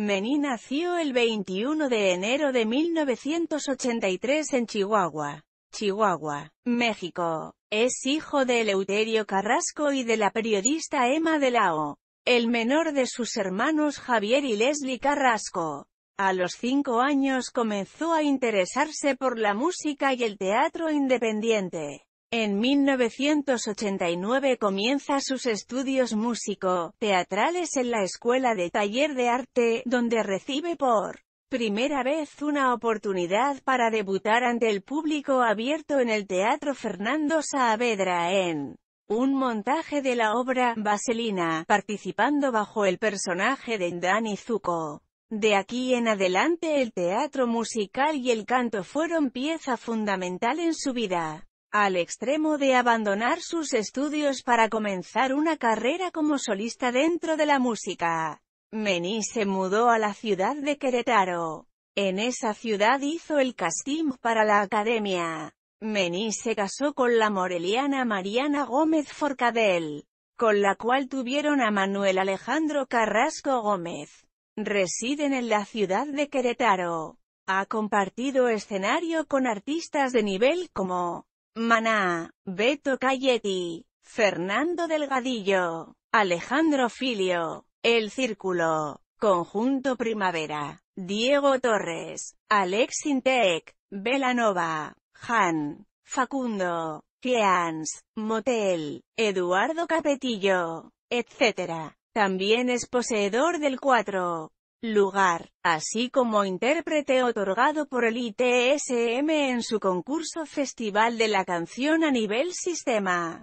Mení nació el 21 de enero de 1983 en Chihuahua, Chihuahua, México. Es hijo de Eleuterio Carrasco y de la periodista Emma de Lao, el menor de sus hermanos Javier y Leslie Carrasco. A los cinco años comenzó a interesarse por la música y el teatro independiente. En 1989 comienza sus estudios músico-teatrales en la Escuela de Taller de Arte, donde recibe por primera vez una oportunidad para debutar ante el público abierto en el Teatro Fernando Saavedra en un montaje de la obra Vaselina, participando bajo el personaje de Ndani Zuko. De aquí en adelante el teatro musical y el canto fueron pieza fundamental en su vida al extremo de abandonar sus estudios para comenzar una carrera como solista dentro de la música. Meni se mudó a la ciudad de Querétaro. En esa ciudad hizo el casting para la academia. Meni se casó con la moreliana Mariana Gómez Forcadell, con la cual tuvieron a Manuel Alejandro Carrasco Gómez. Residen en la ciudad de Querétaro. Ha compartido escenario con artistas de nivel como Maná, Beto Cayeti, Fernando Delgadillo, Alejandro Filio, El Círculo, Conjunto Primavera, Diego Torres, Alex Intec, Belanova, Han, Facundo, Keans, Motel, Eduardo Capetillo, etc. También es poseedor del 4 lugar, así como intérprete otorgado por el ITSM en su concurso Festival de la Canción a nivel sistema.